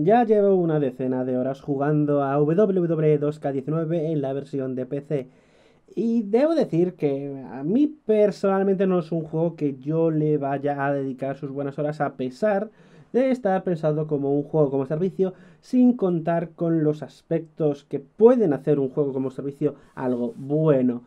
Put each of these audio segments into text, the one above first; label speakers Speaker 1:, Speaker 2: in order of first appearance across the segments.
Speaker 1: Ya llevo una decena de horas jugando a WWE 2K19 en la versión de PC. Y debo decir que a mí personalmente no es un juego que yo le vaya a dedicar sus buenas horas a pesar de estar pensado como un juego como servicio sin contar con los aspectos que pueden hacer un juego como servicio algo bueno.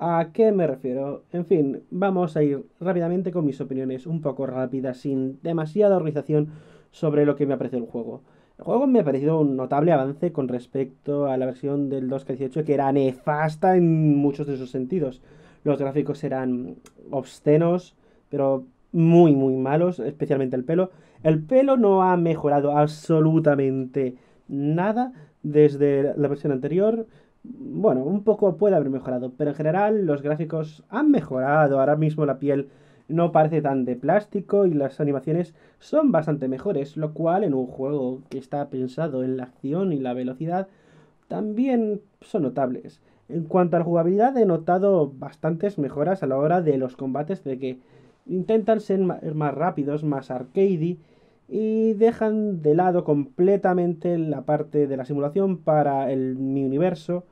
Speaker 1: ¿A qué me refiero? En fin, vamos a ir rápidamente con mis opiniones un poco rápidas, sin demasiada organización sobre lo que me ha parecido el juego. El juego me ha parecido un notable avance con respecto a la versión del 2K18, que era nefasta en muchos de sus sentidos. Los gráficos eran obscenos, pero muy, muy malos, especialmente el pelo. El pelo no ha mejorado absolutamente nada desde la versión anterior. Bueno, un poco puede haber mejorado, pero en general los gráficos han mejorado. Ahora mismo la piel no parece tan de plástico y las animaciones son bastante mejores, lo cual en un juego que está pensado en la acción y la velocidad también son notables. En cuanto a la jugabilidad he notado bastantes mejoras a la hora de los combates de que intentan ser más rápidos, más arcade y dejan de lado completamente la parte de la simulación para el, mi universo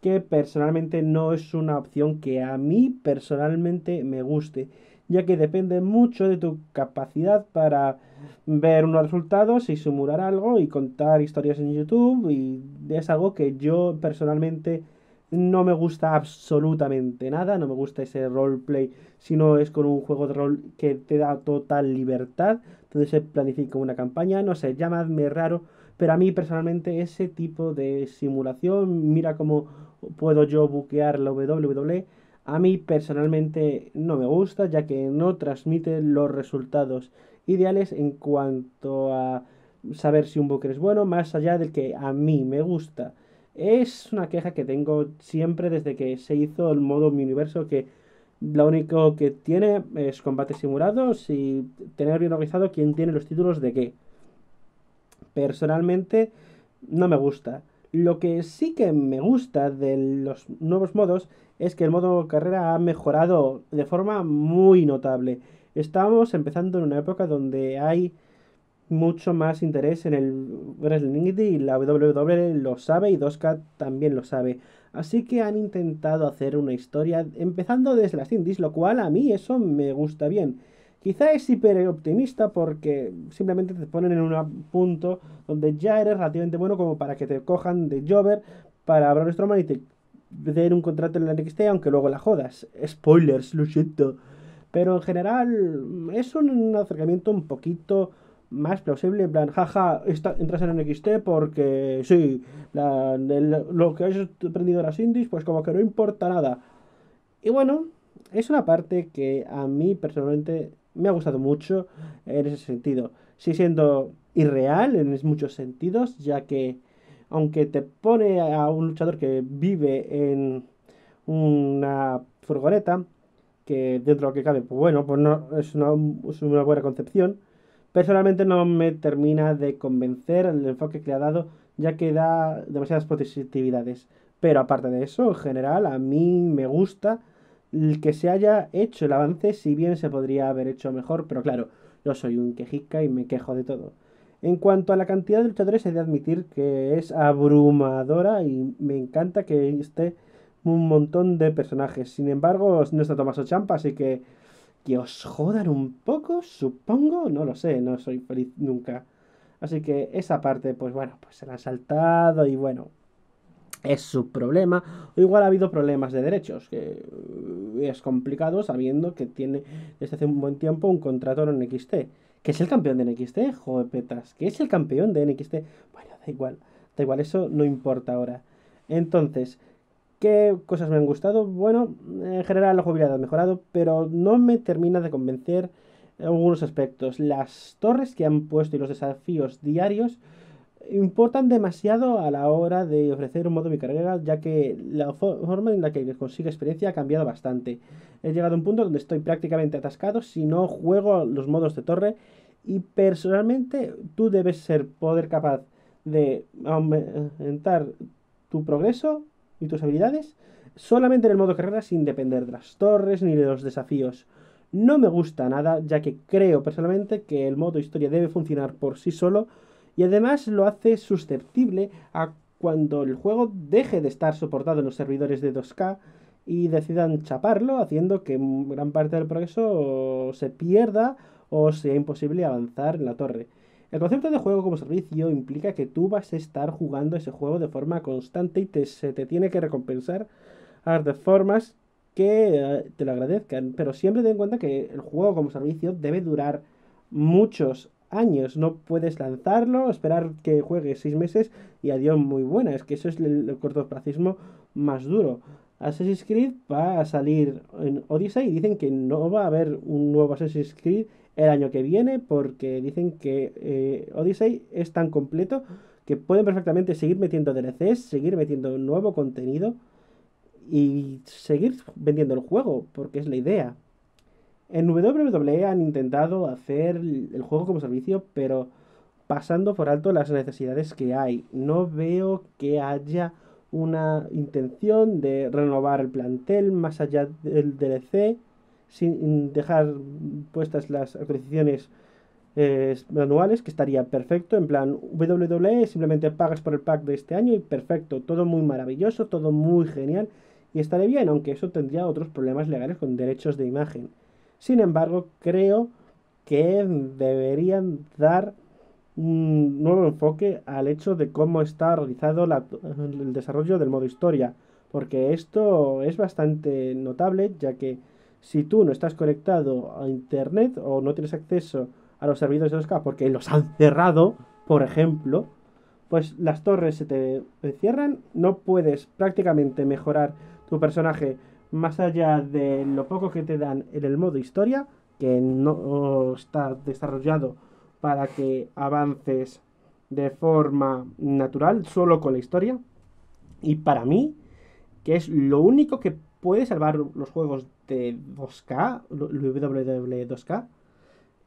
Speaker 1: que personalmente no es una opción que a mí personalmente me guste ya que depende mucho de tu capacidad para ver unos resultados y simular algo y contar historias en YouTube y es algo que yo personalmente no me gusta absolutamente nada, no me gusta ese roleplay si no es con un juego de rol que te da total libertad, entonces se planifica una campaña, no sé, llamadme raro, pero a mí personalmente ese tipo de simulación, mira cómo puedo yo buquear la WWE, a mí personalmente no me gusta ya que no transmite los resultados ideales en cuanto a saber si un Booker es bueno, más allá del que a mí me gusta. Es una queja que tengo siempre desde que se hizo el modo mi universo que lo único que tiene es combates simulados y tener bien organizado quién tiene los títulos de qué. Personalmente no me gusta. Lo que sí que me gusta de los nuevos modos es que el modo carrera ha mejorado de forma muy notable. Estamos empezando en una época donde hay mucho más interés en el wrestling y la WWE lo sabe y 2K también lo sabe. Así que han intentado hacer una historia empezando desde las indies, lo cual a mí eso me gusta bien. Quizá es hiperoptimista porque simplemente te ponen en un punto donde ya eres relativamente bueno como para que te cojan de Jover para nuestro nuestro y te den un contrato en la NXT, aunque luego la jodas. Spoilers, lo siento. Pero en general es un acercamiento un poquito más plausible, en plan, jaja, entras en NXT porque sí, lo que has aprendido en las indies, pues como que no importa nada. Y bueno, es una parte que a mí personalmente me ha gustado mucho eh, en ese sentido. sí, siendo irreal en muchos sentidos, ya que aunque te pone a un luchador que vive en una furgoneta, que dentro de lo que cabe, pues bueno, pues no es una buena concepción. Personalmente no me termina de convencer el enfoque que le ha dado, ya que da demasiadas positividades. Pero aparte de eso, en general, a mí me gusta el que se haya hecho el avance, si bien se podría haber hecho mejor, pero claro, yo soy un quejica y me quejo de todo. En cuanto a la cantidad de luchadores, he de admitir que es abrumadora y me encanta que esté un montón de personajes. Sin embargo, no está Tomás Champa, así que que os jodan un poco, supongo, no lo sé, no soy feliz nunca. Así que esa parte, pues bueno, pues se la han saltado y bueno, es su problema. O igual ha habido problemas de derechos, que uh, es complicado sabiendo que tiene desde hace un buen tiempo un contrato en NXT. Que es el campeón de NXT, joder, petas. Que es el campeón de NXT. Bueno, da igual, da igual, eso no importa ahora. Entonces, ¿qué cosas me han gustado? Bueno, en general la jubilada ha mejorado, pero no me termina de convencer en algunos aspectos. Las torres que han puesto y los desafíos diarios importan demasiado a la hora de ofrecer un modo de carrera... ya que la forma en la que consigue experiencia ha cambiado bastante. He llegado a un punto donde estoy prácticamente atascado si no juego los modos de torre y personalmente tú debes ser poder capaz de aumentar tu progreso y tus habilidades solamente en el modo carrera sin depender de las torres ni de los desafíos. No me gusta nada, ya que creo personalmente que el modo historia debe funcionar por sí solo y además lo hace susceptible a cuando el juego deje de estar soportado en los servidores de 2K y decidan chaparlo, haciendo que gran parte del progreso se pierda o sea imposible avanzar en la torre. El concepto de juego como servicio implica que tú vas a estar jugando ese juego de forma constante y te, se te tiene que recompensar de formas que eh, te lo agradezcan. Pero siempre ten en cuenta que el juego como servicio debe durar muchos años. No puedes lanzarlo, esperar que juegue seis meses y adiós muy buena. Es que eso es el, corto cortoplacismo más duro. Assassin's Creed va a salir en Odyssey y dicen que no va a haber un nuevo Assassin's Creed el año que viene porque dicen que eh, Odyssey es tan completo que pueden perfectamente seguir metiendo DLCs, seguir metiendo nuevo contenido y seguir vendiendo el juego porque es la idea. En WWE han intentado hacer el juego como servicio, pero pasando por alto las necesidades que hay. No veo que haya una intención de renovar el plantel más allá del DLC, sin dejar puestas las actualizaciones eh, manuales, que estaría perfecto. En plan, WWE simplemente pagas por el pack de este año y perfecto, todo muy maravilloso, todo muy genial y estaría bien, aunque eso tendría otros problemas legales con derechos de imagen. Sin embargo, creo que deberían dar un nuevo enfoque al hecho de cómo está realizado el desarrollo del modo historia, porque esto es bastante notable, ya que si tú no estás conectado a Internet o no tienes acceso a los servidores de los k porque los han cerrado, por ejemplo, pues las torres se te cierran, no puedes prácticamente mejorar tu personaje más allá de lo poco que te dan en el modo historia, que no está desarrollado para que avances de forma natural, solo con la historia. Y para mí, que es lo único que puede salvar los juegos de 2K, WW2K,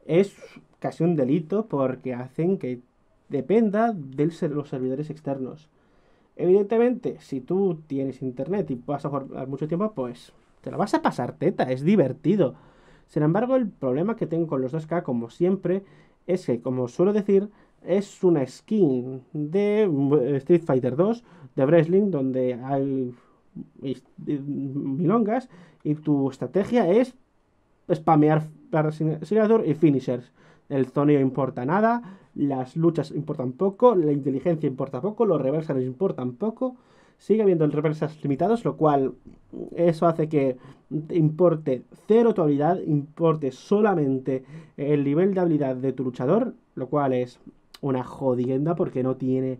Speaker 1: e es casi un delito porque hacen que dependa de los servidores externos. Evidentemente, si tú tienes internet y vas a jugar mucho tiempo, pues te la vas a pasar teta, es divertido. Sin embargo, el problema que tengo con los 2K, como siempre, es que, como suelo decir, es una skin de eh, Street Fighter 2, de Wrestling, donde hay milongas y tu estrategia es spamear para y finishers. El sonido importa nada, las luchas importan poco, la inteligencia importa poco, los reversas importan poco. Sigue habiendo reversas limitados, lo cual mm, eso hace que importe cero tu habilidad, importe solamente el nivel de habilidad de tu luchador, lo cual es una jodienda porque no tiene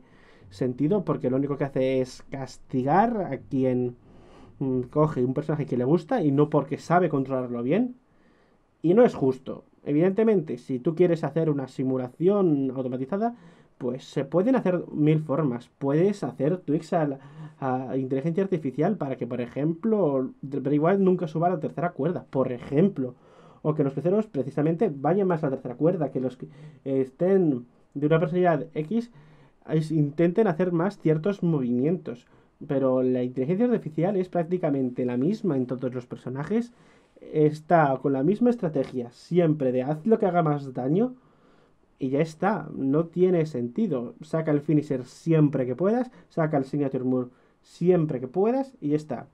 Speaker 1: sentido, porque lo único que hace es castigar a quien mm, coge un personaje que le gusta y no porque sabe controlarlo bien. Y no es justo. Evidentemente, si tú quieres hacer una simulación automatizada, pues se pueden hacer mil formas. Puedes hacer tweaks a, a, inteligencia artificial para que, por ejemplo, igual nunca suba la tercera cuerda, por ejemplo. O que los peceros precisamente vayan más a la tercera cuerda, que los que estén de una personalidad X intenten hacer más ciertos movimientos. Pero la inteligencia artificial es prácticamente la misma en todos los personajes está con la misma estrategia siempre de haz lo que haga más daño y ya está, no tiene sentido. Saca el finisher siempre que puedas, saca el signature move siempre que puedas y ya está.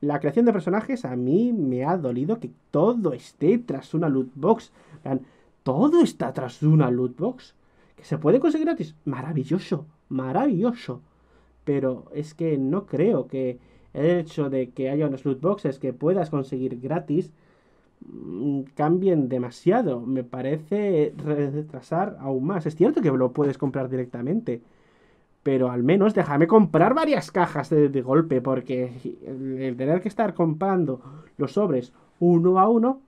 Speaker 1: La creación de personajes a mí me ha dolido que todo esté tras una loot box. Todo está tras una loot box. Que se puede conseguir gratis. Maravilloso, maravilloso. Pero es que no creo que el hecho de que haya unos loot boxes que puedas conseguir gratis mm, cambien demasiado. Me parece retrasar aún más. Es cierto que lo puedes comprar directamente. Pero al menos déjame comprar varias cajas de, golpe. Porque el tener que estar comprando los sobres uno a uno.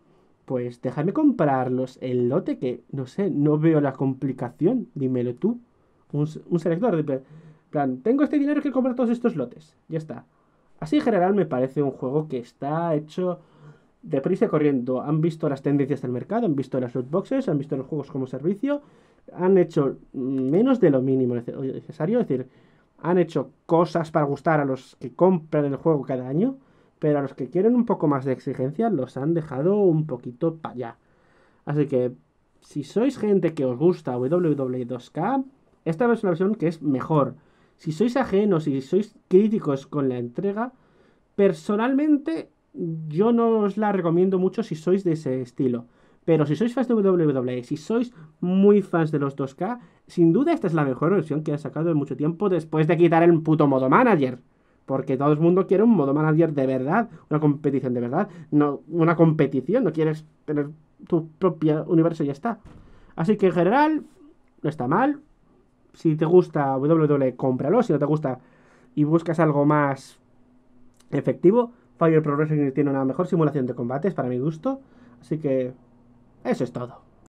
Speaker 1: Pues déjame comprarlos el lote que, no sé, no veo la complicación. Dímelo tú. Un, selector de plan, tengo este dinero que comprar todos estos lotes. Ya está. Así en general me parece un juego que está hecho deprisa y corriendo. Han visto las tendencias del mercado, han visto las loot boxes, han visto los juegos como servicio, han hecho menos de lo mínimo eh, necesario, es decir, han hecho cosas para gustar a los que compran el juego cada año, pero a los que quieren un poco más de exigencia los han dejado un poquito para allá. Así que si sois gente que os gusta ww 2K, e esta es una versión que es mejor si sois ajenos y sois críticos con la entrega, personalmente yo no os la recomiendo mucho si sois de ese estilo. Pero si sois fans de WWE, si sois muy fans de los 2K, sin duda esta es la mejor versión que ha sacado en mucho tiempo después de quitar el puto modo manager. Porque todo el mundo quiere un modo manager de verdad, una competición de verdad, no una competición, no quieres tener tu propio universo y ya está. Así que en general, no está mal, si te gusta WWE, cómpralo. Si no te gusta y buscas algo más efectivo, Fire Pro tiene una mejor simulación de combates para mi gusto. Así que eso es todo.